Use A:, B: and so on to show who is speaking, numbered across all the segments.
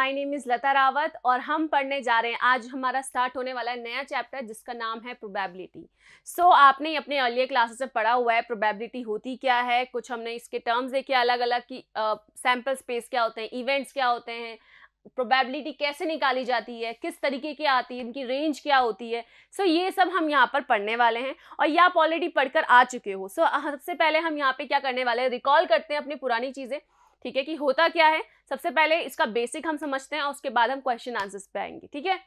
A: My name is Lata Rawat और हम पढ़ने जा रहे हैं आज हमारा स्टार्ट होने वाला है नया चैप्टर जिसका नाम है प्रोबेबिलिटी सो so, आपने अपने अर्लियर क्लासेस से पढ़ा हुआ है प्रोबेबिलिटी होती क्या है कुछ हमने इसके टर्म्स देखे अलग अलग कि सैम्पल स्पेस क्या होते हैं इवेंट्स क्या होते हैं प्रोबेबिलिटी कैसे निकाली जाती है किस तरीके की आती है इनकी रेंज क्या होती है सो so, ये सब हम यहाँ पर पढ़ने वाले हैं और ये आप ऑलरेडी पढ़कर आ चुके हो सो so, सबसे पहले हम यहाँ पे क्या करने वाले हैं रिकॉल करते हैं अपनी पुरानी चीज़ें ठीक है कि होता क्या है सबसे पहले इसका बेसिक हम समझते हैं और उसके बाद हम क्वेश्चन आंसर्स पे आएंगे ठीक है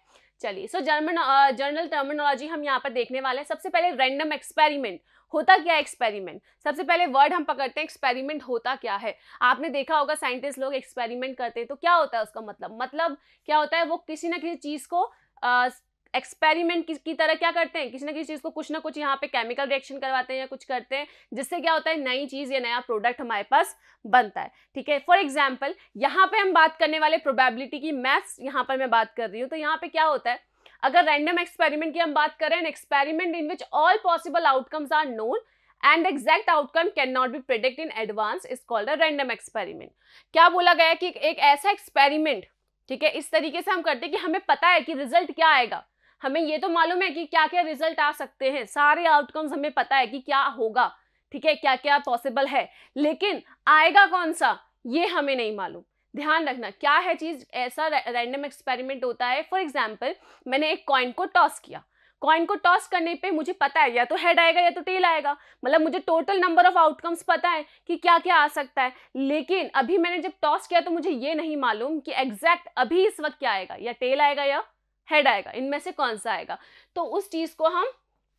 A: चलिए सो जर्मन जर्नल टर्मिनोलॉजी हम यहाँ पर देखने वाले हैं सबसे पहले रैंडम एक्सपेरिमेंट होता क्या है एक्सपेरिमेंट सबसे पहले वर्ड हम पकड़ते हैं एक्सपेरिमेंट होता क्या है आपने देखा होगा साइंटिस्ट लोग एक्सपेरिमेंट करते हैं तो क्या होता है उसका मतलब मतलब क्या होता है वो किसी ना किसी चीज़ को uh, एक्सपेरिमेंट की, की तरह क्या करते हैं किसी ना किसी चीज़ को कुछ ना कुछ यहाँ पे केमिकल रिएक्शन करवाते हैं या कुछ करते हैं जिससे क्या होता है नई चीज़ या नया प्रोडक्ट हमारे पास बनता है ठीक है फॉर एग्जाम्पल यहाँ पे हम बात करने वाले प्रोबेबिलिटी की मैथ्स यहाँ पर मैं बात कर रही हूँ तो यहाँ पे क्या होता है अगर रैंडम एक्सपेरिमेंट की हम बात करें experiment in which all possible outcomes are known and exact outcome can not be predict in advance is called a random experiment क्या बोला गया कि एक ऐसा एक्सपेरिमेंट ठीक है इस तरीके से हम करते हैं कि हमें पता है कि रिजल्ट क्या आएगा हमें ये तो मालूम है कि क्या क्या रिजल्ट आ सकते हैं सारे आउटकम्स हमें पता है कि क्या होगा ठीक है क्या क्या पॉसिबल है लेकिन आएगा कौन सा ये हमें नहीं मालूम ध्यान रखना क्या है चीज़ ऐसा रैंडम एक्सपेरिमेंट होता है फॉर एग्जाम्पल मैंने एक कॉइन को टॉस किया कॉइन को टॉस करने पे मुझे पता है या तो हेड आएगा या तो टेल आएगा मतलब मुझे टोटल नंबर ऑफ आउटकम्स पता है कि क्या क्या आ सकता है लेकिन अभी मैंने जब टॉस किया तो मुझे ये नहीं मालूम कि एग्जैक्ट अभी इस वक्त क्या आएगा या टेल आएगा या हेड आएगा इनमें से कौन सा आएगा तो उस चीज़ को हम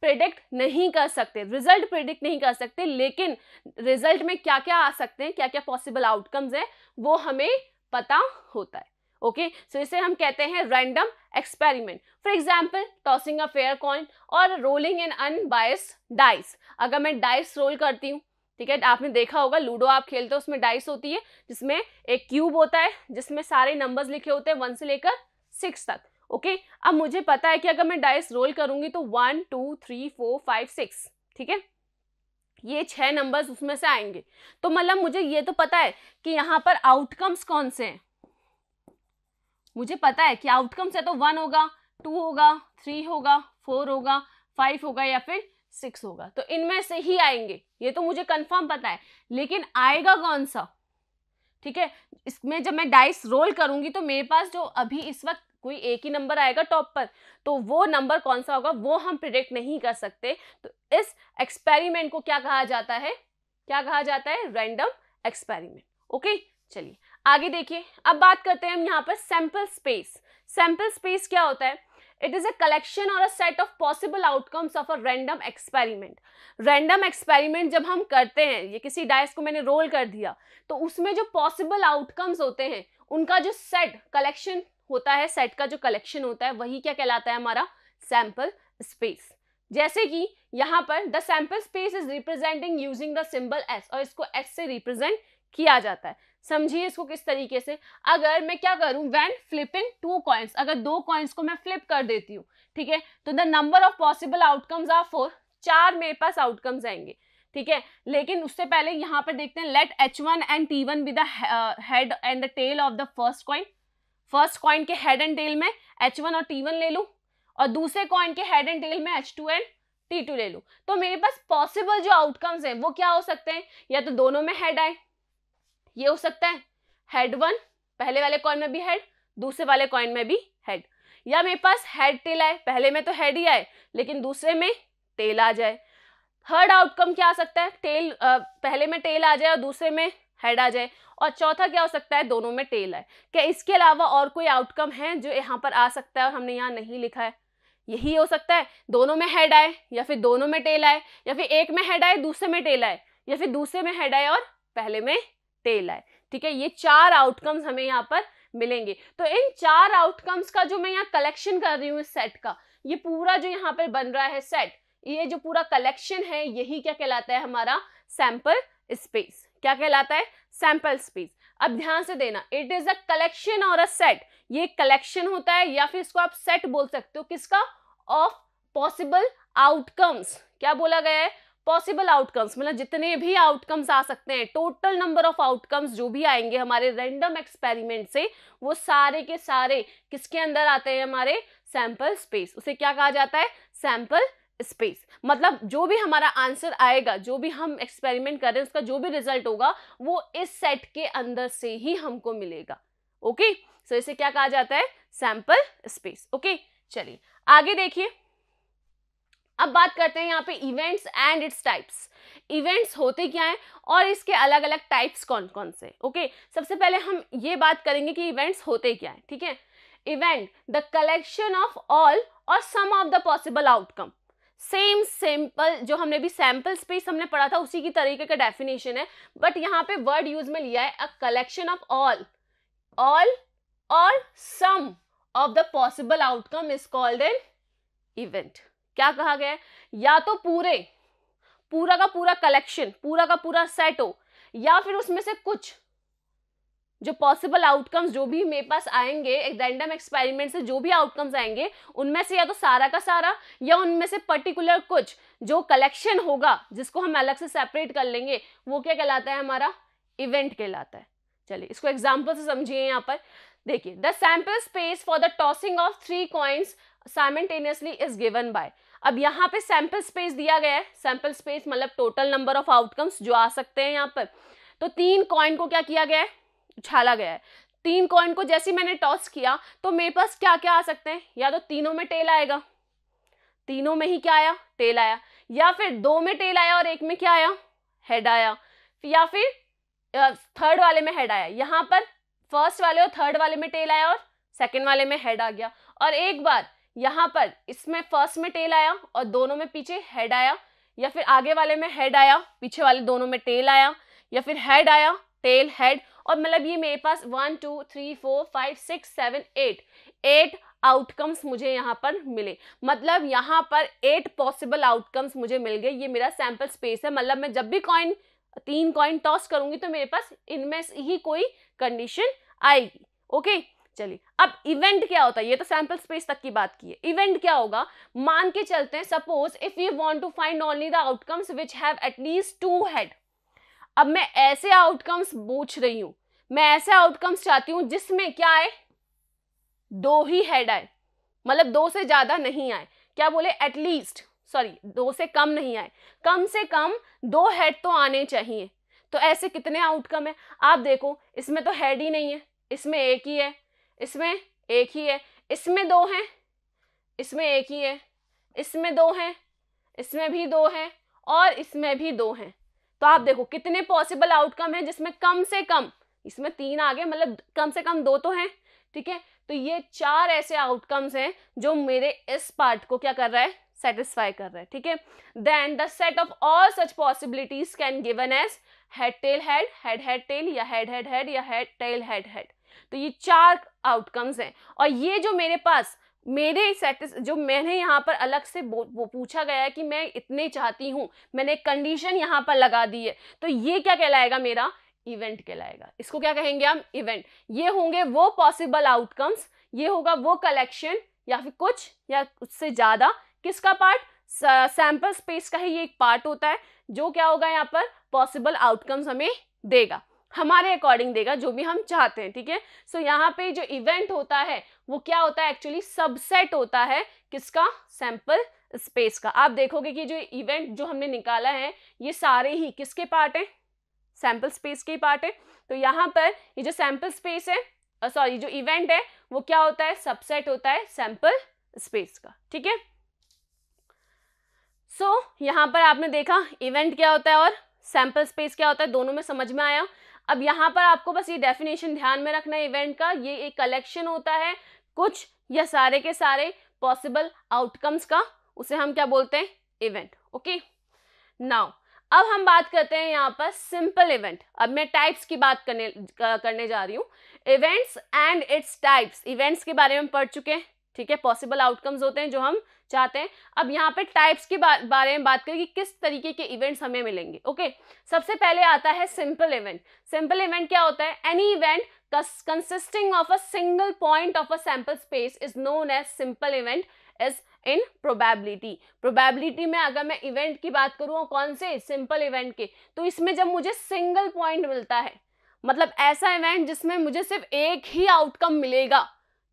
A: प्रिडिक्ट नहीं कर सकते रिजल्ट प्रिडिक्ट नहीं कर सकते लेकिन रिजल्ट में क्या क्या आ सकते हैं क्या क्या पॉसिबल आउटकम्स हैं वो हमें पता होता है ओके okay? सो so इसे हम कहते हैं random experiment for example tossing a fair coin और रोलिंग एन अनबायस डाइस अगर मैं डाइस रोल करती हूँ ठीक है आपने देखा होगा लूडो आप खेलते हो उसमें डाइस होती है जिसमें एक क्यूब होता है जिसमें सारे नंबर्स लिखे होते हैं वन से लेकर सिक्स तक ओके अब मुझे पता है कि अगर मैं डाइस रोल करूंगी तो one two three four five six ठीक है ये छह नंबर्स उसमें से आएंगे तो मतलब मुझे ये तो पता है कि यहाँ पर आउटकम्स कौन से हैं मुझे पता है कि आउटकम्स है तो वन होगा टू होगा थ्री होगा फोर होगा फाइव होगा या फिर सिक्स होगा तो इनमें से ही आएंगे ये तो मुझे कंफर्म पता है लेकिन आएगा कौन सा ठीक है इसमें जब मैं डाइस रोल करूंगी तो मेरे पास जो अभी इस वक्त कोई एक ही नंबर आएगा टॉप पर तो वो नंबर कौन सा होगा वो हम प्रिडिक्ट नहीं कर सकते तो इस एक्सपेरिमेंट को क्या कहा जाता है क्या कहा जाता है रैंडम एक्सपेरिमेंट ओके चलिए आगे देखिए अब बात करते हैं हम यहाँ पर सैंपल स्पेस सैंपल स्पेस क्या होता है इट इज़ अ कलेक्शन और a set of possible outcomes of a random experiment random experiment जब हम करते हैं ये किसी डाइस को मैंने रोल कर दिया तो उसमें जो पॉसिबल आउटकम्स होते हैं उनका जो सेट कलेक्शन होता है सेट का जो कलेक्शन होता है वही क्या कहलाता है हमारा सैम्पल स्पेस जैसे कि यहाँ पर the sample space is representing using the symbol S और इसको एस से रिप्रेजेंट किया जाता है समझिए इसको किस तरीके से अगर मैं क्या करूं वैन फ्लिपिंग टू कॉइन्स अगर दो कॉइन्स को मैं फ्लिप कर देती हूँ ठीक है तो the number of possible outcomes are four चार मेरे पास आउटकम्स आएंगे ठीक है लेकिन उससे पहले यहाँ पर देखते हैं let H one and T one be the head and the tail of the first coin first coin के हेड एंड टेल में एच वन और टी वन ले लूँ और दूसरे कॉइन के हेड एंड टेल में H two and T two ले लूँ तो मेरे पास पॉसिबल जो आउटकम्स हैं वो क्या हो सकते हैं या तो दोनों में हेड आए ये हो सकता है हेड वन पहले वाले कॉइन में भी हेड दूसरे वाले कॉइन में भी हेड या मेरे पास हेड टेल आए पहले में तो हेड ही आए लेकिन दूसरे में टेल आ जाए थर्ड आउटकम क्या आ सकता है टेल पहले में टेल आ जाए और दूसरे में हेड आ जाए और चौथा क्या हो सकता है दोनों में टेल आए क्या इसके अलावा और कोई आउटकम है जो यहाँ पर आ सकता है और हमने यहाँ नहीं लिखा है यही हो सकता है दोनों में हेड आए या फिर दोनों में टेल आए या फिर एक में हेड आए दूसरे में टेल आए या फिर दूसरे में हेड आए और पहले में टेल आए ठीक है ये चार आउटकम्स हमें यहाँ पर मिलेंगे तो इन चार आउटकम्स का जो मैं यहाँ कलेक्शन कर रही हूँ इस सेट का ये पूरा जो यहाँ पर बन रहा है सेट ये जो पूरा कलेक्शन है यही क्या कहलाता है हमारा सैंपल स्पेस क्या कहलाता है सैंपल स्पीच अब ध्यान से देना इट इज अ कलेक्शन और अ सेट ये कलेक्शन होता है या फिर इसको आप सेट बोल सकते हो किसका ऑफ पॉसिबल आउटकम्स क्या बोला गया है पॉसिबल आउटकम्स मतलब जितने भी आउटकम्स आ सकते हैं टोटल नंबर ऑफ आउटकम्स जो भी आएंगे हमारे रेंडम एक्सपेरिमेंट से वो सारे के सारे किसके अंदर आते हैं हमारे सैंपल स्पेस उसे क्या कहा जाता है सैंपल स्पेस मतलब जो भी हमारा आंसर आएगा जो भी हम एक्सपेरिमेंट कर रहे हैं उसका जो भी रिजल्ट होगा वो इस सेट के अंदर से ही हमको मिलेगा ओके सो so, इसे क्या कहा जाता है सैंपल स्पेस ओके चलिए आगे देखिए अब बात करते हैं यहाँ पे events and its types events होते क्या हैं और इसके अलग अलग टाइप्स कौन कौन से ओके सबसे पहले हम ये बात करेंगे कि इवेंट्स होते क्या हैं ठीक है event the collection of all और some of the possible outcome same simple जो हमने भी सैम्पल स्पेस हमने पढ़ा था उसी की तरीके का डेफिनेशन है बट यहाँ पे वर्ड यूज में लिया है a collection of all all और some of the possible outcome is called an event क्या कहा गया है या तो पूरे पूरा का पूरा कलेक्शन पूरा का पूरा सेट हो या फिर उसमें से कुछ जो पॉसिबल आउटकम्स जो भी मेरे पास आएंगे एक रैंडम एक्सपेरिमेंट से जो भी आउटकम्स आएंगे उनमें से या तो सारा का सारा या उनमें से पर्टिकुलर कुछ जो कलेक्शन होगा जिसको हम अलग से सेपरेट कर लेंगे वो क्या कहलाता है हमारा इवेंट कहलाता है चलिए इसको एग्जाम्पल से समझिए यहाँ पर देखिए the sample space for the tossing of three coins simultaneously is given by अब यहाँ पे सैम्पल स्पेस दिया गया है सैम्पल स्पेस मतलब टोटल नंबर ऑफ आउटकम्स जो आ सकते हैं यहाँ पर तो तीन कॉइन को क्या किया गया है उछाला गया है तीन कॉइन को जैसे मैंने टॉस किया तो मेरे पास क्या क्या आ सकते हैं या तो तीनों में टेल आएगा तीनों में ही क्या आया टेल आया या फिर दो में टेल आया और एक में क्या आया हेड आया या फिर थर्ड वाले में हेड आया यहाँ पर फर्स्ट वाले और थर्ड वाले में टेल आया और सेकेंड वाले में हेड आ गया और एक बार यहाँ पर इसमें फर्स्ट में टेल आया और दोनों में पीछे हेड आया या फिर आगे वाले में हेड आया पीछे वाले दोनों में टेल आया या फिर हेड आया टेल हेड और मतलब ये मेरे पास one two three four five six seven eight eight outcomes मुझे यहाँ पर मिले मतलब यहाँ पर एट पॉसिबल आउटकम्स मुझे मिल गए ये मेरा सैम्पल स्पेस है मतलब मैं जब भी कॉइन तीन कॉइन टॉस करूंगी तो मेरे पास इनमें ही कोई कंडीशन आएगी ओके चलिए अब इवेंट क्या होता है ये तो सैम्पल स्पेस तक की बात की है इवेंट क्या होगा मान के चलते हैं suppose if you want to find only the outcomes which have at least two head अब मैं ऐसे आउटकम्स पूछ रही हूँ मैं ऐसे आउटकम्स चाहती हूँ जिसमें क्या आए दो ही हेड आए मतलब दो से ज़्यादा नहीं आए क्या बोले एटलीस्ट सॉरी दो से कम नहीं आए कम से कम दो हेड तो आने चाहिए तो ऐसे कितने आउटकम है आप देखो इसमें तो हेड ही नहीं है इसमें एक ही है इसमें एक ही है इसमें दो हैं इसमें एक ही है इसमें दो हैं इसमें भी दो हैं और इसमें भी दो हैं तो आप देखो कितने पॉसिबल आउटकम है जिसमें कम से कम इसमें तीन आ गए मतलब कम से कम दो तो हैं ठीक है तो ये चार ऐसे आउटकम्स हैं जो मेरे इस पार्ट को क्या कर रहा है सेटिस्फाई कर रहा है ठीक है then the set of all such possibilities can given as head tail head head head tail या हेड हेड हेड या हेड टेल हेड हेड तो ये चार आउटकम्स हैं और ये जो मेरे पास मेरे सेटिस जो मैंने यहाँ पर अलग से वो पूछा गया है कि मैं इतने चाहती हूँ मैंने कंडीशन यहाँ पर लगा दी है तो ये क्या कहलाएगा मेरा इवेंट कहलाएगा इसको क्या कहेंगे हम इवेंट ये होंगे वो पॉसिबल आउटकम्स ये होगा वो कलेक्शन या फिर कुछ या उससे ज़्यादा किसका पार्ट सैम्पल स्पेस का ही ये एक पार्ट होता है जो क्या होगा यहाँ पर पॉसिबल आउटकम्स हमें देगा हमारे अकॉर्डिंग देगा जो भी हम चाहते हैं ठीक है सो यहाँ पे जो इवेंट होता है वो क्या होता है एक्चुअली सबसेट होता है किसका सैंपल स्पेस का आप देखोगे कि जो इवेंट जो हमने निकाला है ये सारे ही किसके पार्ट है सैंपल स्पेस के पार्ट है तो यहाँ पर ये जो सैंपल स्पेस है सॉरी जो इवेंट है वो क्या होता है सबसेट होता है सैंपल स्पेस का ठीक है सो so, यहाँ पर आपने देखा इवेंट क्या होता है और सैंपल स्पेस क्या होता है दोनों में समझ में आया अब यहाँ पर आपको बस ये डेफिनेशन ध्यान में रखना है इवेंट का ये एक कलेक्शन होता है कुछ या सारे के सारे पॉसिबल आउटकम्स का उसे हम क्या बोलते हैं इवेंट ओके नाउ अब हम बात करते हैं यहाँ पर सिंपल इवेंट अब मैं टाइप्स की बात करने करने जा रही हूँ events and its types events के बारे में पढ़ चुके हैं ठीक है पॉसिबल आउटकम्स होते हैं जो हम चाहते हैं अब यहाँ पे टाइप्स के बा, बारे में बात करें कि किस तरीके के इवेंट्स हमें मिलेंगे ओके सबसे पहले आता है सिंपल इवेंट सिंपल इवेंट क्या होता है any event consisting of a single point of a sample space is known as simple event is in probability probability में अगर मैं इवेंट की बात करूँ कौन से सिंपल इवेंट के तो इसमें जब मुझे सिंगल पॉइंट मिलता है मतलब ऐसा इवेंट जिसमें मुझे सिर्फ एक ही आउटकम मिलेगा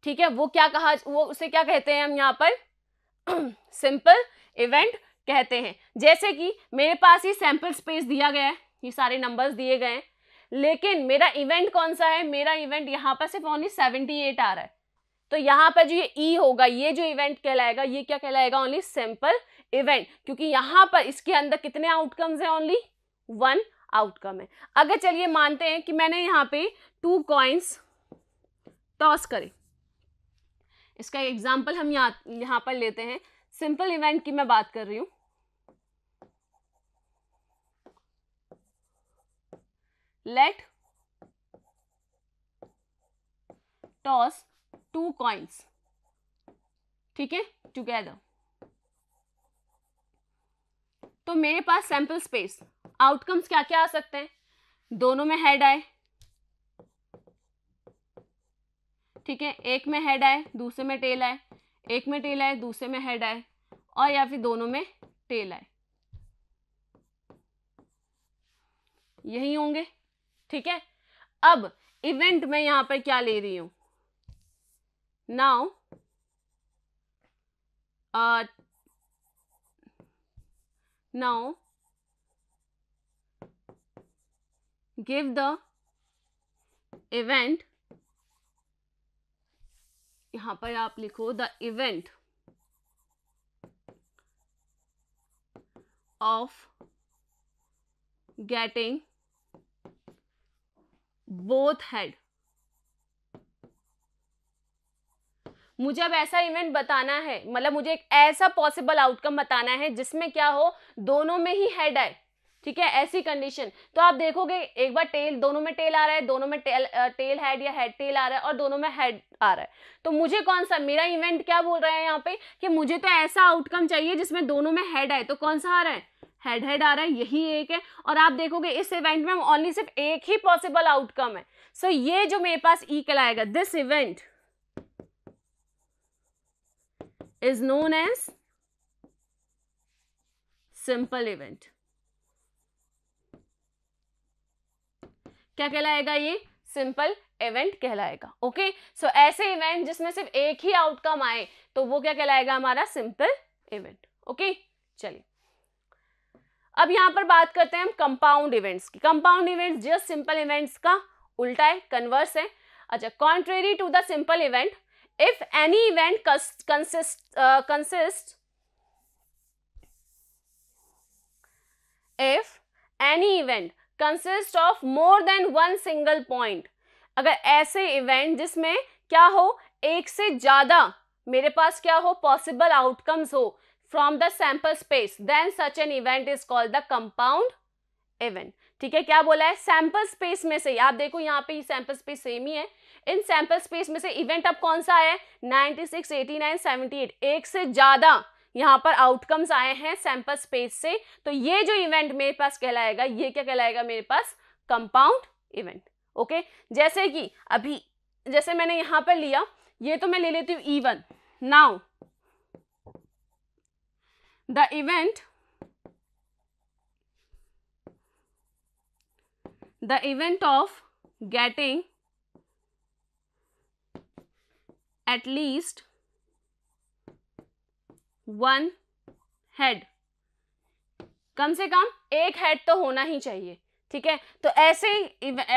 A: ठीक है वो क्या कहा वो उसे क्या कहते हैं हम यहाँ पर सिंपल इवेंट कहते हैं जैसे कि मेरे पास ये सैंपल स्पेस दिया गया है ये सारे नंबर्स दिए गए हैं लेकिन मेरा इवेंट कौन सा है मेरा इवेंट यहाँ पर सिर्फ ओनली सेवेंटी एट आ रहा है तो यहाँ पर जो ये ई e होगा ये जो इवेंट कहलाएगा ये क्या कहलाएगा ओनली सिंपल इवेंट क्योंकि यहाँ पर इसके अंदर कितने आउटकम्स हैं ओनली वन आउटकम है अगर चलिए मानते हैं कि मैंने यहाँ पे टू कॉइन्स टॉस करे इसका एग्जाम्पल हम यहाँ यहाँ पर लेते हैं सिंपल इवेंट की मैं बात कर रही हूँ लेट टॉस टू कॉइन्स ठीक है टुगेदर तो मेरे पास सैंपल स्पेस आउटकम्स क्या क्या आ सकते हैं दोनों में हेड आए ठीक है एक में हेड आए दूसरे में टेल आए एक में टेल आए दूसरे में हेड आए और या फिर दोनों में टेल आए यही होंगे ठीक है अब इवेंट में यहां पर क्या ले रही हूं now now give the event यहां पर आप लिखो the event of getting both head मुझे अब ऐसा इवेंट बताना है मतलब मुझे एक ऐसा पॉसिबल आउटकम बताना है जिसमें क्या हो दोनों में ही हेड आए ठीक है ऐसी कंडीशन तो आप देखोगे एक बार टेल दोनों में टेल आ रहा है दोनों में टेल टेल हेड या हेड टेल आ रहा है और दोनों में हेड आ रहा है तो मुझे कौन सा मेरा इवेंट क्या बोल रहा है यहाँ पे कि मुझे तो ऐसा आउटकम चाहिए जिसमें दोनों में हेड आए तो कौन सा आ रहा है हेड हेड आ रहा है यही एक है और आप देखोगे इस इवेंट में ओनली सिर्फ एक ही पॉसिबल आउटकम है सो so, ये जो मेरे पास ई आएगा this event is known as simple event क्या कहलाएगा ये सिंपल इवेंट कहलाएगा ओके सो ऐसे इवेंट जिसमें सिर्फ एक ही आउटकम आए तो वो क्या कहलाएगा हमारा सिंपल इवेंट ओके चलिए अब यहां पर बात करते हैं हम कंपाउंड इवेंट्स की compound events just simple events का उल्टा है कन्वर्स है अच्छा contrary to the simple event if any event consist consist if any event consist of more than one single point अगर ऐसे इवेंट जिसमें क्या हो एक से ज़्यादा मेरे पास क्या हो पॉसिबल आउटकम्स हो from the sample space then such an event is called the compound event ठीक है क्या बोला है सैंपल स्पेस में से आप देखो यहाँ पे सैंपल स्पेस सेम ही है इन सैंपल स्पेस में से इवेंट अब कौन सा है 96, 89, 78 एक से ज़्यादा यहाँ पर आउटकम्स आए हैं सैंपल स्पेस से तो ये जो इवेंट मेरे पास कहलाएगा ये क्या कहलाएगा मेरे पास कंपाउंड इवेंट ओके जैसे कि अभी जैसे मैंने यहाँ पर लिया ये तो मैं ले लेती हूँ even now the event the event of getting at least one head कम से कम एक हेड तो होना ही चाहिए ठीक है तो ऐसे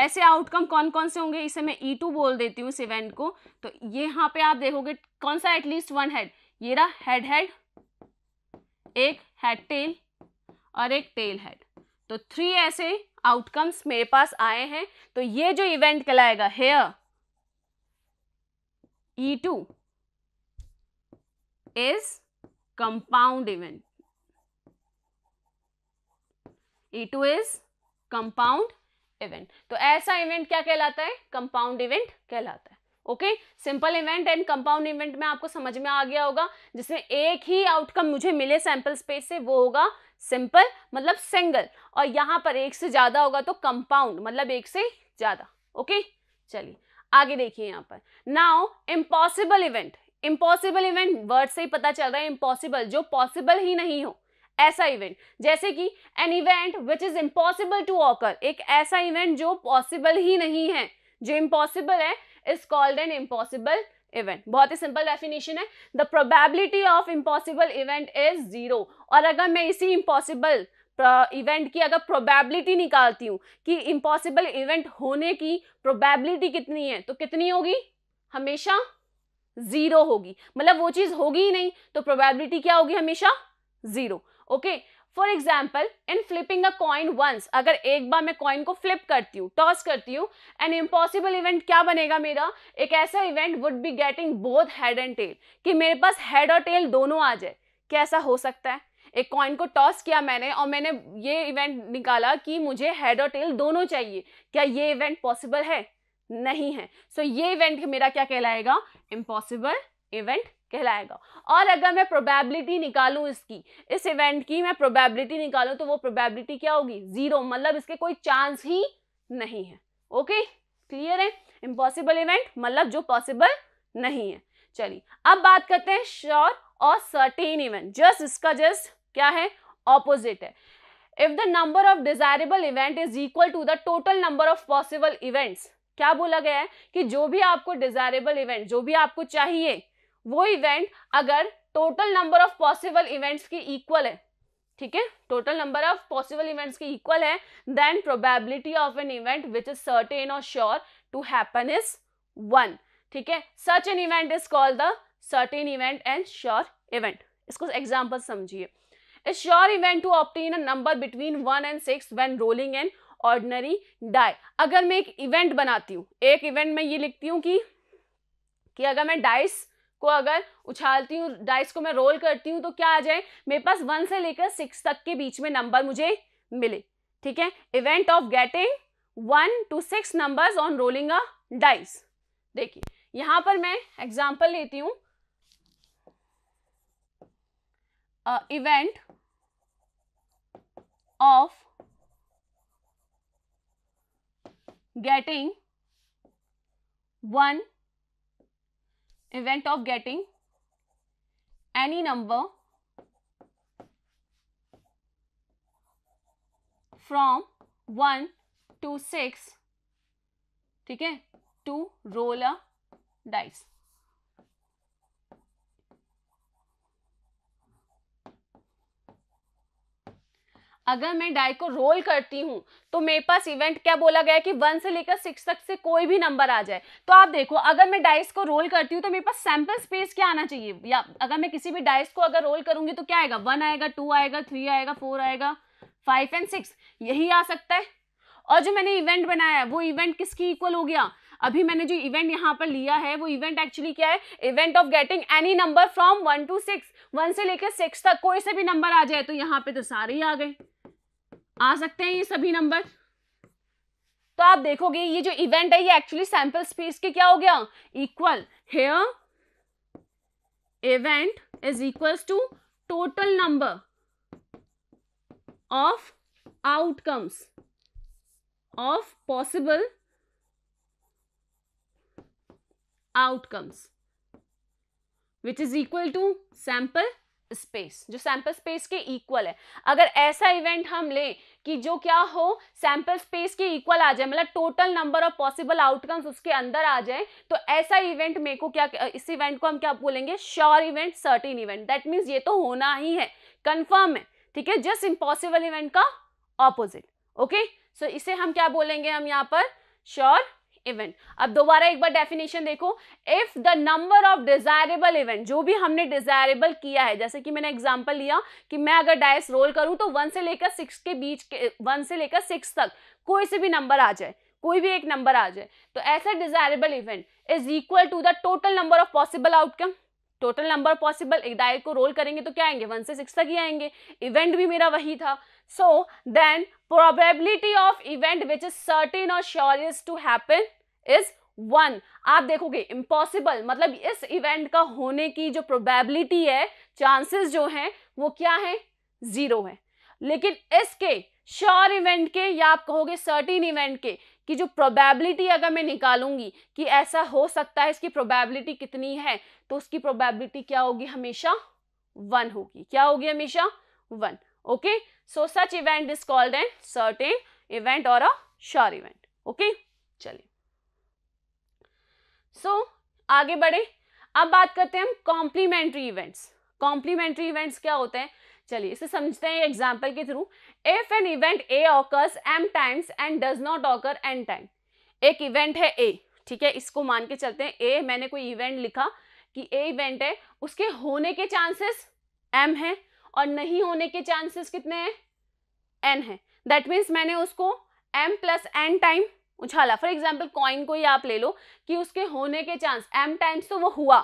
A: ऐसे आउटकम कौन कौन से होंगे इसे मैं ई e टू बोल देती हूँ इस इवेंट को तो ये यहाँ पे आप देखोगे कौन सा एटलीस्ट वन हेड ये रहा हेड हेड एक हेड टेल और एक टेल हेड तो थ्री ऐसे आउटकम्स मेरे पास आए हैं तो ये जो इवेंट कहलाएगा here E two is compound event e2 is compound event तो ऐसा event क्या कहलाता है compound event कहलाता है okay simple event and compound event में आपको समझ में आ गया होगा जिसमें एक ही आउटकम मुझे मिले सैंपल स्पेस से वो होगा सिंपल मतलब सिंगल और यहां पर एक से ज़्यादा होगा तो कंपाउंड मतलब एक से ज़्यादा ओके चलिए आगे देखिए यहां पर now impossible event impossible event word से ही पता चल रहा है इम्पॉसिबल जो पॉसिबल ही नहीं हो ऐसा इवेंट जैसे कि an event which is impossible to occur एक ऐसा इवेंट जो पॉसिबल ही नहीं है जो इम्पॉसिबल है is called an impossible event बहुत ही सिंपल डेफिनेशन है the probability of impossible event is zero और अगर मैं इसी इम्पॉसिबल इवेंट uh, की अगर प्रोबेबिलिटी निकालती हूँ कि इम्पॉसिबल इवेंट होने की प्रोबेबिलिटी कितनी है तो कितनी होगी हमेशा जीरो होगी मतलब वो चीज होगी ही नहीं तो प्रोबेबिलिटी क्या होगी हमेशा zero okay for example in flipping a coin once अगर एक बार मैं कॉइन को फ्लिप करती हूँ टॉस करती हूँ एन इम्पॉसिबल इवेंट क्या बनेगा मेरा एक ऐसा event would be getting both head and tail कि मेरे पास हेड और टेल दोनों आ जाए कैसा हो सकता है एक कॉइन को टॉस किया मैंने और मैंने ये इवेंट निकाला कि मुझे हेड और टेल दोनों चाहिए क्या ये इवेंट पॉसिबल है नहीं है सो so, ये इवेंट मेरा क्या कहलाएगा इम्पॉसिबल इवेंट कहलाएगा और अगर मैं प्रोबेबिलिटी निकालूं इसकी इस इवेंट की मैं प्रोबेबिलिटी निकालूं तो वो प्रोबेबिलिटी क्या होगी जीरो मतलब इसके कोई चांस ही नहीं है ओके क्लियर है इम्पॉसिबल इवेंट मतलब जो पॉसिबल नहीं है चलिए अब बात करते हैं श्योर और सर्टेन इवेंट जस्ट इसका जस्ट क्या है ऑपोजिट है if the number of desirable event is equal to the total number of possible events क्या बोला गया है कि जो भी आपको डिजायरेबल इवेंट जो भी आपको चाहिए वो इवेंट अगर total number of possible events की इक्वल है ठीक है total number of possible events की इक्वल है then probability of an event which is certain और sure to happen is one ठीक है such an event is called the certain event and sure event इसको example समझिए sure event to obtain number between one and six and rolling when ordinary die अगर मैं एक event बनाती हूँ एक इवेंट में ये लिखती हूँ कि कि अगर मैं डाइस को अगर उछालती हूँ डाइस को मैं रोल करती हूँ तो क्या आ जाए मेरे पास वन से लेकर सिक्स तक के बीच में नंबर मुझे मिले ठीक है event of getting one to six numbers on rolling a dice देखिए यहाँ पर मैं एग्जाम्पल लेती हूँ event of getting one event of getting any number from 1 to 6 okay, to roller dice अगर मैं डाई को रोल करती हूँ तो मेरे पास इवेंट क्या बोला गया कि वन से लेकर सिक्स तक से कोई भी नंबर आ जाए तो आप देखो अगर मैं डाइस को रोल करती हूँ तो मेरे पास सैम्पल स्पेस क्या आना चाहिए या अगर मैं किसी भी डाइस को अगर रोल करूंगी तो क्या आएगा वन आएगा टू आएगा थ्री आएगा फोर आएगा फाइव एंड सिक्स यही आ सकता है और जो मैंने इवेंट बनाया है वो इवेंट किसकी इक्वल हो गया अभी मैंने जो इवेंट यहाँ पर लिया है वो इवेंट एक्चुअली क्या है event of getting any number from one to six one से लेकर सिक्स तक कोई से भी नंबर आ जाए तो यहाँ पे तो सारे ही आ गए आ सकते हैं ये सभी नंबर तो आप देखोगे ये जो इवेंट है ये एक्चुअली सैंपल स्पेस के क्या हो गया equal here event is equals to total number of outcomes of possible outcomes which is equal to sample space जो सैंपल स्पेस के इक्वल है अगर ऐसा इवेंट हम लें कि जो क्या हो सैंपल स्पेस के इक्वल आ जाए मतलब total number of possible outcomes उसके अंदर आ जाए तो ऐसा इवेंट मेरे को क्या इस इवेंट को हम क्या बोलेंगे sure event certain event that means ये तो होना ही है कन्फर्म है ठीक है जस्ट इम्पॉसिबल इवेंट का ऑपोजिट ओके सो इसे हम क्या बोलेंगे हम यहाँ पर श्योर इवेंट अब दोबारा एक बार डेफिनेशन देखो if the number of desirable event जो भी हमने डिजायरेबल किया है जैसे कि मैंने एग्जांपल लिया कि मैं अगर डाइस रोल करूं तो वन से लेकर सिक्स के बीच के वन से लेकर सिक्स तक कोई से भी नंबर आ जाए कोई भी एक नंबर आ जाए तो ऐसा desirable event is equal to the total number of possible outcome total number possible एक डायर को रोल करेंगे तो क्या आएंगे वन से सिक्स तक ही आएंगे इवेंट भी मेरा वही था so then probability of event which is certain और sure is to happen is one आप देखोगे इम्पॉसिबल मतलब इस इवेंट का होने की जो प्रोबेबिलिटी है चांसेस जो हैं वो क्या है जीरो है लेकिन इसके श्योर इवेंट के या आप कहोगे सर्टिन इवेंट के कि जो प्रोबेबिलिटी अगर मैं निकालूंगी कि ऐसा हो सकता है इसकी प्रोबेबिलिटी कितनी है तो उसकी प्रोबेबिलिटी क्या होगी हमेशा वन होगी क्या होगी हमेशा one okay so such event is called an certain event और अ श्योर इवेंट ओके चलिए सो so, आगे बढ़े अब बात करते हैं हम कॉम्प्लीमेंट्री इवेंट्स कॉम्प्लीमेंट्री इवेंट्स क्या होते हैं चलिए इसे समझते हैं एग्जाम्पल के through if an event A occurs M times and does not occur N time एक इवेंट है ए ठीक है इसको मान के चलते हैं ए मैंने कोई इवेंट लिखा कि ए इवेंट है उसके होने के चांसेस एम है और नहीं होने के चांसेस कितने हैं एन है दैट मीन्स मैंने उसको एम प्लस एन टाइम उछाला फॉर एग्जाम्पल कॉइन को ही आप ले लो कि उसके होने के चांस एम टाइम्स तो वो हुआ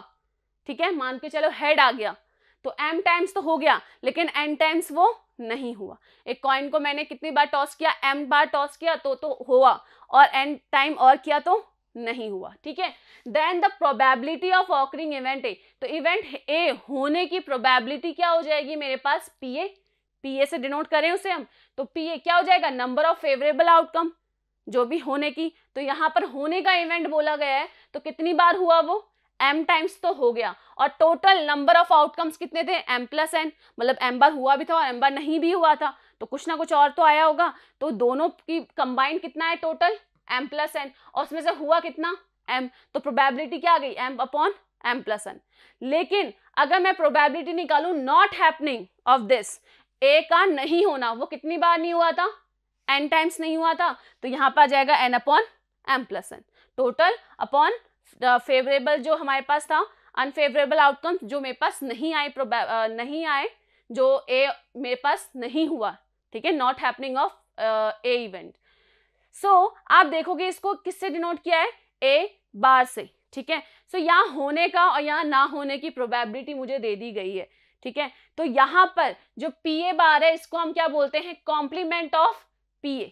A: ठीक है मान के चलो हेड आ गया तो एम टाइम्स तो हो गया लेकिन एन टाइम्स वो नहीं हुआ एक कॉइन को मैंने कितनी बार टॉस किया एम बार टॉस किया तो तो हुआ और एन टाइम और किया तो नहीं हुआ ठीक है then the probability of occurring event A तो इवेंट ए होने की प्रोबेबिलिटी क्या हो जाएगी मेरे पास पी ए पी ए से डिनोट करें उसे हम तो पी ए क्या हो जाएगा नंबर ऑफ फेवरेबल आउटकम जो भी होने की तो यहाँ पर होने का इवेंट बोला गया है तो कितनी बार हुआ वो एम टाइम्स तो हो गया और टोटल नंबर ऑफ आउटकम्स कितने थे एम प्लस एन मतलब एम बार हुआ भी था और एम बार नहीं भी हुआ था तो कुछ ना कुछ और तो आया होगा तो दोनों की कंबाइंड कितना है टोटल एम प्लस एन और उसमें से हुआ कितना एम तो प्रोबेबिलिटी क्या आ गई M upon M plus N लेकिन अगर मैं प्रोबेबिलिटी निकालू not happening of this A का नहीं होना वो कितनी बार नहीं हुआ था एन टाइम्स नहीं हुआ था तो यहाँ पर आ जाएगा N upon M plus N total upon favourable जो हमारे पास था अनफेवरेबल आउटकम जो मेरे पास नहीं आए uh, नहीं आए जो ए मेरे पास नहीं हुआ ठीक है not happening of A event so आप देखोगे इसको किससे डिनोट किया है ए बार से ठीक है सो so, यहाँ होने का और यहाँ ना होने की प्रोबेबिलिटी मुझे दे दी गई है ठीक है तो यहाँ पर जो पी ए बार है इसको हम क्या बोलते हैं कॉम्प्लीमेंट ऑफ पी ए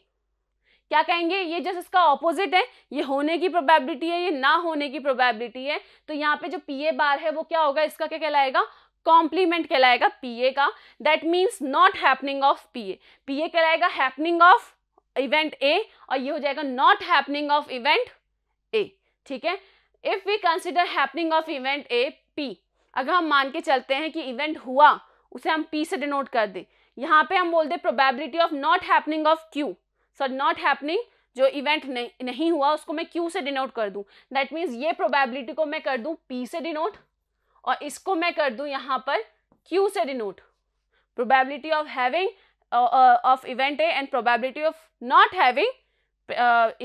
A: क्या कहेंगे ये जस्ट इसका ऑपोजिट है ये होने की प्रोबेबिलिटी है ये ना होने की प्रोबेबिलिटी है तो यहाँ पे जो पी ए बार है वो क्या होगा इसका क्या कहलाएगा कॉम्प्लीमेंट कहलाएगा पीए का that means not happening of PA PA कहलाएगा हैपनिंग ऑफ इवेंट ए और ये हो जाएगा not happening of event A ठीक है if we consider happening of event A P अगर हम मान के चलते हैं कि इवेंट हुआ उसे हम पी से डिनोट कर दें यहाँ पे हम बोलते probability of not happening of Q sorry not happening जो इवेंट नहीं, नहीं हुआ उसको मैं क्यू से डिनोट कर दूँ दैट मीन्स ये प्रोबेबिलिटी को मैं कर दूँ पी से डिनोट और इसको मैं कर दूँ यहाँ पर क्यू से denote probability of having of event A and probability of not having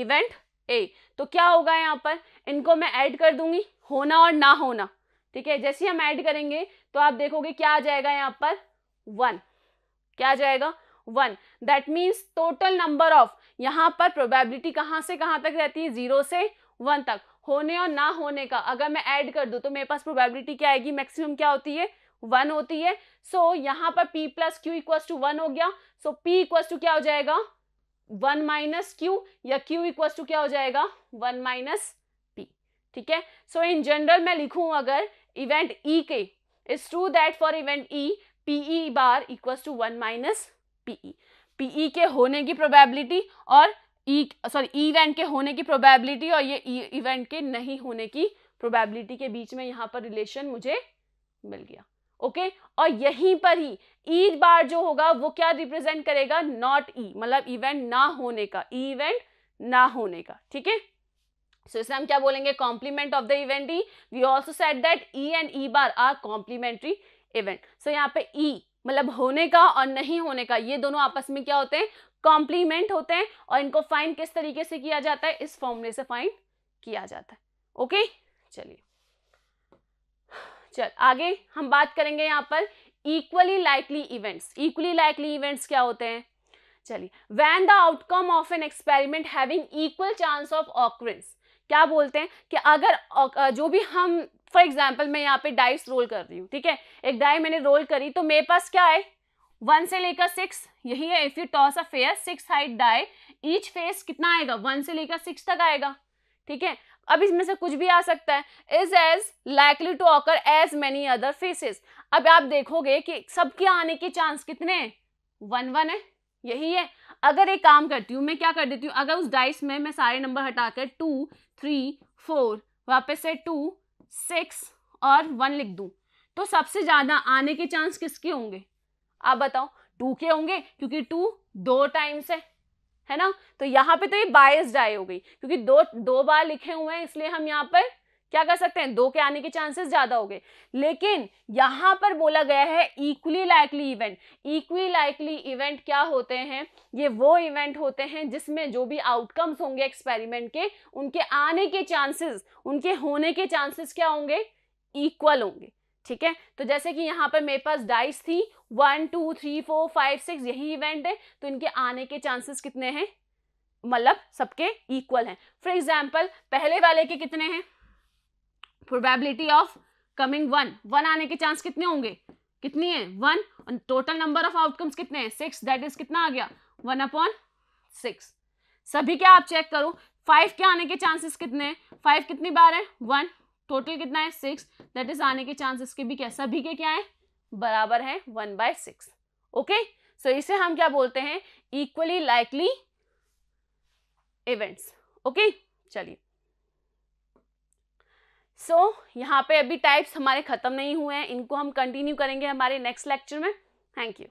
A: event A तो क्या होगा यहाँ पर इनको मैं ऐड कर दूंगी होना और ना होना ठीक है जैसे हम ऐड करेंगे तो आप देखोगे क्या आ जाएगा यहाँ पर वन क्या आ जाएगा one that means total number of यहाँ पर प्रोबेबिलिटी कहाँ से कहाँ तक रहती है जीरो से वन तक होने और ना होने का अगर मैं ऐड कर दूँ तो मेरे पास प्रोबेबिलिटी क्या आएगी मैक्सिमम क्या होती है वन होती है सो so, यहाँ पर P plus Q equals to one हो गया सो पी इक्वस टू क्या हो जाएगा वन माइनस क्यू या क्यू इक्वस टू क्या हो जाएगा वन माइनस पी ठीक है सो इन जनरल मैं लिखूँ अगर इवेंट ई e के it's true that for event E PE bar equals to one minus PE PE के होने की प्रोबेबिलिटी और ई सॉरी इवेंट के होने की प्रोबेबिलिटी और ये इवेंट e के नहीं होने की प्रोबेबिलिटी के बीच में यहाँ पर रिलेशन मुझे मिल गया ओके okay? और यहीं पर ही ई e बार जो होगा वो क्या रिप्रेजेंट करेगा नॉट ई e, मतलब इवेंट ना होने का इवेंट ना होने का ठीक है सो इसमें हम क्या बोलेंगे complement of the event E we also set that E and E bar are complementary event so यहाँ पे ई e, मतलब होने का और नहीं होने का ये दोनों आपस में क्या होते हैं कॉम्प्लीमेंट होते हैं और इनको फाइन किस तरीके से किया जाता है इस फॉर्मूले से फाइन किया जाता है ओके चलिए चल आगे हम बात करेंगे यहाँ पर equally likely events equally likely events क्या होते हैं चलिए when the outcome of an experiment having equal chance of occurrence क्या बोलते हैं कि अगर जो भी हम फॉर एग्जाम्पल मैं यहाँ पे डाइस रोल कर रही हूँ ठीक है एक डाई मैंने रोल करी तो मेरे पास क्या है वन से लेकर सिक्स यही है if you toss a fair six height die each face कितना आएगा वन से लेकर सिक्स तक आएगा ठीक है अब इसमें से कुछ भी आ सकता है is as likely to occur as many other faces अब आप देखोगे कि सबके आने के चांस कितने हैं वन वन है यही है अगर एक काम करती हूँ मैं क्या कर देती हूँ अगर उस डाइस में मैं सारे नंबर हटाकर टू थ्री फोर वापस से टू सिक्स और वन लिख दू तो सबसे ज़्यादा आने के चांस किसके होंगे आप बताओ टू के होंगे क्योंकि टू दो टाइम्स है है ना तो यहाँ पे तो ये बायस डाई हो गई क्योंकि दो दो बार लिखे हुए हैं इसलिए हम यहाँ पर क्या कर सकते हैं दो के आने के चांसेस ज़्यादा हो गए लेकिन यहां पर बोला गया है equally likely event equally likely event क्या होते हैं ये वो इवेंट होते हैं जिसमें जो भी आउटकम्स होंगे एक्सपेरिमेंट के उनके आने के चांसेस उनके होने के चांसेस क्या होंगे इक्वल होंगे ठीक है तो जैसे कि यहाँ पर मेरे पास डाइस थी one two three four five six यही इवेंट है तो इनके आने के चांसेस कितने हैं मतलब सबके इक्वल हैं फॉर एग्जाम्पल पहले वाले के कितने हैं probability of coming one one आने के चांस कितने होंगे कितनी है one total number of outcomes कितने हैं सिक्स दैट इज कितना आ गया वन अपॉन सिक्स सभी क्या आप चेक करो फाइव के आने के चांसेस कितने हैं फाइव कितनी बार है वन टोटल कितना है सिक्स दैट इज आने के चांसेस के भी क्या सभी के क्या है बराबर है one by six okay so इसे हम क्या बोलते हैं इक्वली लाइकली इवेंट्स ओके चलिए सो so, यहाँ पे अभी टाइप्स हमारे ख़त्म नहीं हुए हैं इनको हम कंटिन्यू करेंगे हमारे नेक्स्ट लेक्चर में थैंक यू